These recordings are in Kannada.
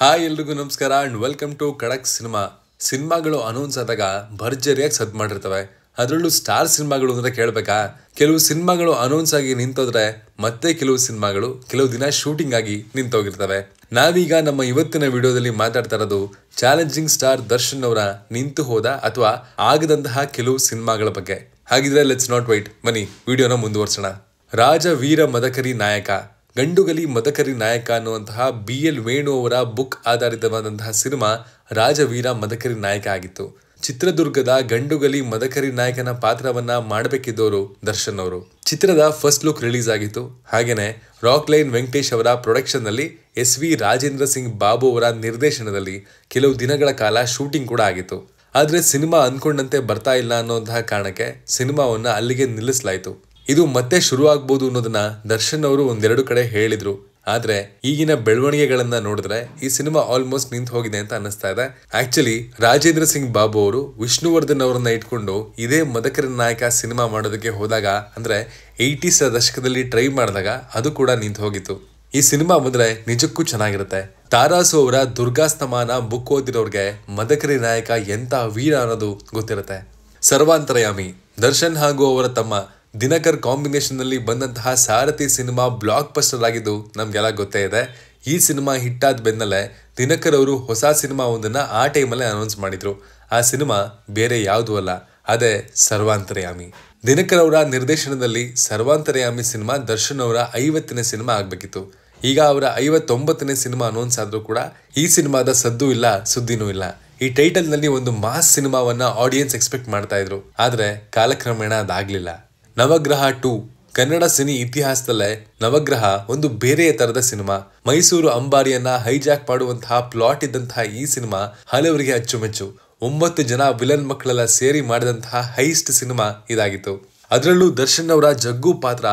ಹಾಯ್ ಎಲ್ರಿಗೂ ನಮಸ್ಕಾರ and welcome to Kadak cinema ಸಿನಿಮಾಗಳು ಅನೌನ್ಸ್ ಆದಾಗ ಭರ್ಜರಿಯಾಗಿ ಸದ್ ಮಾಡಿರ್ತವೆ ಅದರಲ್ಲೂ ಸ್ಟಾರ್ ಸಿನಿಮಾಗಳು ಅಂತ ಕೇಳಬೇಕಾ ಕೆಲವು ಸಿನಿಮಾಗಳು ಅನೌನ್ಸ್ ಆಗಿ ನಿಂತೋದ್ರೆ ಮತ್ತೆ ಕೆಲವು ಸಿನಿಮಾಗಳು ಕೆಲವು ದಿನ ಶೂಟಿಂಗ್ ಆಗಿ ನಿಂತೋಗಿರ್ತವೆ ನಾವೀಗ ನಮ್ಮ ಇವತ್ತಿನ ವಿಡಿಯೋದಲ್ಲಿ ಮಾತಾಡ್ತಾ ಇರೋದು ಚಾಲೆಂಜಿಂಗ್ ಸ್ಟಾರ್ ದರ್ಶನ್ ಅವರ ನಿಂತು ಹೋದ ಅಥವಾ ಆಗದಂತಹ ಕೆಲವು ಸಿನಿಮಾಗಳ ಬಗ್ಗೆ ಹಾಗಿದ್ರೆ ಲೆಟ್ಸ್ ನಾಟ್ ವೈಟ್ ಬನ್ನಿ ವಿಡಿಯೋನ ಮುಂದುವರ್ಸೋಣ ರಾಜ ವೀರ ಮದಕರಿ ನಾಯಕ ಗಂಡುಗಲಿ ಮದಕರಿ ನಾಯಕ ಅನ್ನುವಂತಹ ಬಿ ಎಲ್ ವೇಣು ಅವರ ಬುಕ್ ಆಧಾರಿತವಾದಂತಹ ಸಿನಿಮಾ ರಾಜವೀರ ಮದಕರಿ ನಾಯಕ ಆಗಿತ್ತು ಚಿತ್ರದುರ್ಗದ ಗಂಡುಗಲಿ ಮದಕರಿ ನಾಯಕನ ಪಾತ್ರವನ್ನ ಮಾಡಬೇಕಿದ್ದವರು ದರ್ಶನ್ ಅವರು ಚಿತ್ರದ ಫಸ್ಟ್ ಲುಕ್ ರಿಲೀಸ್ ಆಗಿತ್ತು ಹಾಗೆಯೇ ರಾಕ್ ಲೈನ್ ವೆಂಕಟೇಶ್ ಅವರ ಪ್ರೊಡಕ್ಷನ್ನಲ್ಲಿ ಎಸ್ ವಿ ರಾಜೇಂದ್ರ ಸಿಂಗ್ ಬಾಬು ಅವರ ನಿರ್ದೇಶನದಲ್ಲಿ ಕೆಲವು ದಿನಗಳ ಕಾಲ ಶೂಟಿಂಗ್ ಕೂಡ ಆಗಿತ್ತು ಆದರೆ ಸಿನಿಮಾ ಅಂದ್ಕೊಂಡಂತೆ ಬರ್ತಾ ಇಲ್ಲ ಅನ್ನೋಂತಹ ಕಾರಣಕ್ಕೆ ಸಿನಿಮಾವನ್ನು ಅಲ್ಲಿಗೆ ನಿಲ್ಲಿಸಲಾಯಿತು ಇದು ಮತ್ತೆ ಶುರುವಾಗ್ಬೋದು ಅನ್ನೋದನ್ನ ದರ್ಶನ್ ಅವರು ಒಂದೆರಡು ಕಡೆ ಹೇಳಿದ್ರು ಆದ್ರೆ ಈಗಿನ ಬೆಳವಣಿಗೆಗಳನ್ನ ನೋಡಿದ್ರೆ ಈ ಸಿನಿಮಾ ಆಲ್ಮೋಸ್ಟ್ ನಿಂತು ಹೋಗಿದೆ ಅಂತ ಅನ್ನಿಸ್ತಾ ಇದೆ ಆಕ್ಚುಲಿ ರಾಜೇಂದ್ರ ಸಿಂಗ್ ಬಾಬು ಅವರು ವಿಷ್ಣುವರ್ಧನ್ ಅವರನ್ನ ಇಟ್ಕೊಂಡು ಇದೇ ಮದಕರ ನಾಯಕ ಸಿನಿಮಾ ಮಾಡೋದಕ್ಕೆ ಹೋದಾಗ ಅಂದ್ರೆ ಏಯ್ಟೀಸ್ ದಶಕದಲ್ಲಿ ಟ್ರೈ ಮಾಡಿದಾಗ ಅದು ಕೂಡ ನಿಂತು ಹೋಗಿತ್ತು ಈ ಸಿನಿಮಾ ಬಂದ್ರೆ ನಿಜಕ್ಕೂ ಚೆನ್ನಾಗಿರುತ್ತೆ ತಾರಾಸು ಅವರ ದುರ್ಗಾಸ್ತಮಾನ ಬುಕ್ ಓದಿರೋರ್ಗೆ ಮದಕರಿ ನಾಯಕ ಎಂತ ವೀರ ಅನ್ನೋದು ಗೊತ್ತಿರುತ್ತೆ ಸರ್ವಾಂತರಯಾಮಿ ದರ್ಶನ್ ಹಾಗೂ ಅವರ ತಮ್ಮ ದಿನಕರ್ ಕಾಂಬಿನೇಷನ್ನಲ್ಲಿ ಬಂದಂತಹ ಸಾರಥಿ ಸಿನಿಮಾ ಬ್ಲಾಕ್ ಬಸ್ಟರ್ ಆಗಿದ್ದು ನಮಗೆಲ್ಲ ಗೊತ್ತೇ ಇದೆ ಈ ಸಿನಿಮಾ ಹಿಟ್ಟಾದ ಬೆನ್ನಲ್ಲೇ ದಿನಕರ್ ಅವರು ಹೊಸ ಸಿನಿಮಾ ಒಂದನ್ನು ಆ ಟೈಮಲ್ಲೇ ಅನೌನ್ಸ್ ಮಾಡಿದ್ರು ಆ ಸಿನಿಮಾ ಬೇರೆ ಯಾವುದು ಅಲ್ಲ ಅದೇ ಸರ್ವಾಂತರ್ಯಾಮಿ ದಿನಕರ್ ಅವರ ನಿರ್ದೇಶನದಲ್ಲಿ ಸರ್ವಾಂತರ್ಯಾಮಿ ಸಿನಿಮಾ ದರ್ಶನ್ ಅವರ ಐವತ್ತನೇ ಸಿನಿಮಾ ಆಗಬೇಕಿತ್ತು ಈಗ ಅವರ ಐವತ್ತೊಂಬತ್ತನೇ ಸಿನಿಮಾ ಅನೌನ್ಸ್ ಆದರೂ ಕೂಡ ಈ ಸಿನಿಮಾದ ಸದ್ದು ಇಲ್ಲ ಸುದ್ದಿನೂ ಇಲ್ಲ ಈ ಟೈಟಲ್ನಲ್ಲಿ ಒಂದು ಮಾಸ್ ಸಿನಿಮಾವನ್ನ ಆಡಿಯನ್ಸ್ ಎಕ್ಸ್ಪೆಕ್ಟ್ ಮಾಡ್ತಾ ಇದ್ರು ಆದರೆ ಕಾಲಕ್ರಮೇಣ ಅದಾಗಲಿಲ್ಲ ನವಗ್ರಹ ಟು ಕನ್ನಡ ಸಿನಿ ಇತಿಹಾಸದಲ್ಲೇ ನವಗ್ರಹ ಒಂದು ಬೇರೆ ತರದ ಸಿನಿಮಾ ಮೈಸೂರು ಅಂಬಾರಿಯನ್ನ ಹೈಜಾಕ್ ಮಾಡುವಂತಹ ಪ್ಲಾಟ್ ಇದ್ದಂತಹ ಈ ಸಿನಿಮಾ ಹಲವರಿಗೆ ಅಚ್ಚುಮೆಚ್ಚು ಒಂಬತ್ತು ಜನ ವಿಲನ್ ಮಕ್ಕಳೆಲ್ಲ ಸೇರಿ ಮಾಡಿದಂತಹ ಹೈಸ್ಟ್ ಸಿನಿಮಾ ಇದಾಗಿತ್ತು ಅದರಲ್ಲೂ ದರ್ಶನ್ ಅವರ ಜಗ್ಗು ಪಾತ್ರ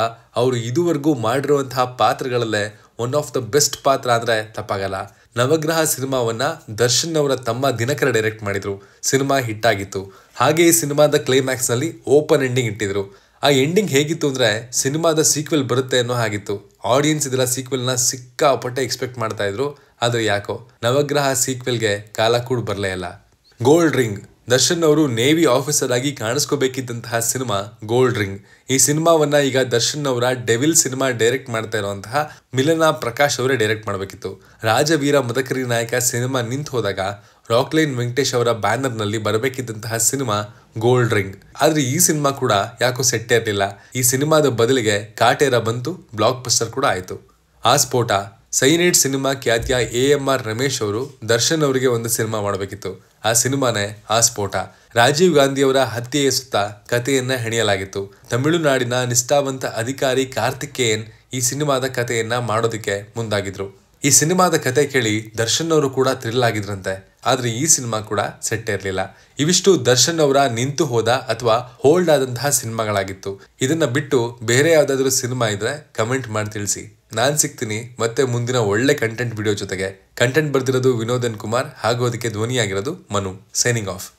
ಅವರು ಇದುವರೆಗೂ ಮಾಡಿರುವಂತಹ ಪಾತ್ರಗಳಲ್ಲೇ ಒನ್ ಆಫ್ ದ ಬೆಸ್ಟ್ ಪಾತ್ರ ಅಂದ್ರೆ ತಪ್ಪಾಗಲ್ಲ ನವಗ್ರಹ ಸಿನಿಮಾವನ್ನ ದರ್ಶನ್ ಅವರ ತಮ್ಮ ದಿನಕರ ಡೈರೆಕ್ಟ್ ಮಾಡಿದ್ರು ಸಿನಿಮಾ ಹಿಟ್ ಆಗಿತ್ತು ಹಾಗೆ ಈ ಸಿನಿಮಾದ ಕ್ಲೈಮ್ಯಾಕ್ಸ್ ನಲ್ಲಿ ಓಪನ್ ಎಂಡಿಂಗ್ ಇಟ್ಟಿದ್ರು ಆ ಎಂಡಿಂಗ್ ಹೇಗಿತ್ತು ಅಂದರೆ ಸಿನಿಮಾದ ಸೀಕ್ವೆಲ್ ಬರುತ್ತೆ ಅನ್ನೋ ಹಾಗಿತ್ತು ಆಡಿಯನ್ಸ್ ಇದರ ಸೀಕ್ವೆಲ್ನ ಸಿಕ್ಕಾಪಟ್ಟೆ ಎಕ್ಸ್ಪೆಕ್ಟ್ ಮಾಡ್ತಾ ಇದ್ರು ಆದರೆ ಯಾಕೋ ನವಗ್ರಹ ಸೀಕ್ವೆಲ್ಗೆ ಕಾಲ ಕೂಡ ಬರಲೇ ಇಲ್ಲ ಗೋಲ್ಡ್ ರಿಂಗ್ ದರ್ಶನ್ ಅವರು ನೇವಿ ಆಫೀಸರ್ ಆಗಿ ಕಾಣಿಸ್ಕೋಬೇಕಿದ್ದಂತಹ ಸಿನಿಮಾ ಗೋಲ್ಡ್ ರಿಂಗ್ ಈ ಸಿನಿಮಾವನ್ನ ಈಗ ದರ್ಶನ್ ಅವರ ಡೆವಿಲ್ ಸಿನಿಮಾ ಡೈರೆಕ್ಟ್ ಮಾಡ್ತಾ ಇರುವಂತಹ ಮಿಲನಾ ಪ್ರಕಾಶ್ ಅವರೇ ಡೈರೆಕ್ಟ್ ಮಾಡಬೇಕಿತ್ತು ರಾಜವೀರ ಮದಕರಿ ನಾಯಕ ಸಿನಿಮಾ ನಿಂತು ಹೋದಾಗ ರಾಕ್ಲೈನ್ ವೆಂಕಟೇಶ್ ಅವರ ಬ್ಯಾನರ್ನಲ್ಲಿ ಬರಬೇಕಿದ್ದಂತಹ ಸಿನಿಮಾ ಗೋಲ್ಡ್ ರಿಂಗ್ ಆದರೆ ಈ ಸಿನಿಮಾ ಕೂಡ ಯಾಕೋ ಸೆಟ್ ಇರಲಿಲ್ಲ ಈ ಸಿನಿಮಾದ ಬದಲಿಗೆ ಕಾಟೇರ ಬಂತು ಬ್ಲಾಕ್ ಬಸ್ಟರ್ ಕೂಡ ಆಯಿತು ಆ ಸ್ಫೋಟ ಸೈನೈಟ್ ಸಿನಿಮಾ ಖ್ಯಾತಿಯ ಎ ಎಂ ಆರ್ ರಮೇಶ್ ಅವರು ದರ್ಶನ್ ಅವರಿಗೆ ಒಂದು ಸಿನಿಮಾ ಮಾಡಬೇಕಿತ್ತು ಆ ಸಿನಿಮಾನೇ ಆ ಸ್ಫೋಟ ರಾಜೀವ್ ಗಾಂಧಿಯವರ ಹತ್ಯೆಯ ಸುತ್ತ ಕಥೆಯನ್ನ ಹೆಣೆಯಲಾಗಿತ್ತು ತಮಿಳುನಾಡಿನ ನಿಷ್ಠಾವಂತ ಅಧಿಕಾರಿ ಕಾರ್ತಿಕೇಯನ್ ಈ ಸಿನಿಮಾದ ಕಥೆಯನ್ನ ಮಾಡೋದಕ್ಕೆ ಮುಂದಾಗಿದ್ರು ಈ ಸಿನಿಮಾದ ಕತೆ ಕೇಳಿ ದರ್ಶನ್ ಅವರು ಕೂಡ ಥ್ರಿಲ್ ಆಗಿದ್ರಂತೆ ಆದರೆ ಈ ಸಿನಿಮಾ ಕೂಡ ಸೆಟ್ ಇರಲಿಲ್ಲ ಇವಿಷ್ಟು ದರ್ಶನ್ ಅವರ ನಿಂತು ಹೋದ ಅಥವಾ ಹೋಲ್ಡ್ ಆದಂತಹ ಸಿನಿಮಾಗಳಾಗಿತ್ತು ಇದನ್ನ ಬಿಟ್ಟು ಬೇರೆ ಯಾವುದಾದ್ರೂ ಸಿನಿಮಾ ಇದ್ರೆ ಕಮೆಂಟ್ ಮಾಡಿ ತಿಳಿಸಿ ನಾನು ಸಿಗ್ತೀನಿ ಮತ್ತೆ ಮುಂದಿನ ಒಳ್ಳೆ ಕಂಟೆಂಟ್ ವಿಡಿಯೋ ಜೊತೆಗೆ ಕಂಟೆಂಟ್ ಬರ್ತಿರೋದು ವಿನೋದನ್ ಕುಮಾರ್ ಹಾಗೂ ಅದಕ್ಕೆ ಧ್ವನಿಯಾಗಿರೋದು ಮನು ಸೈನಿಂಗ್ ಆಫ್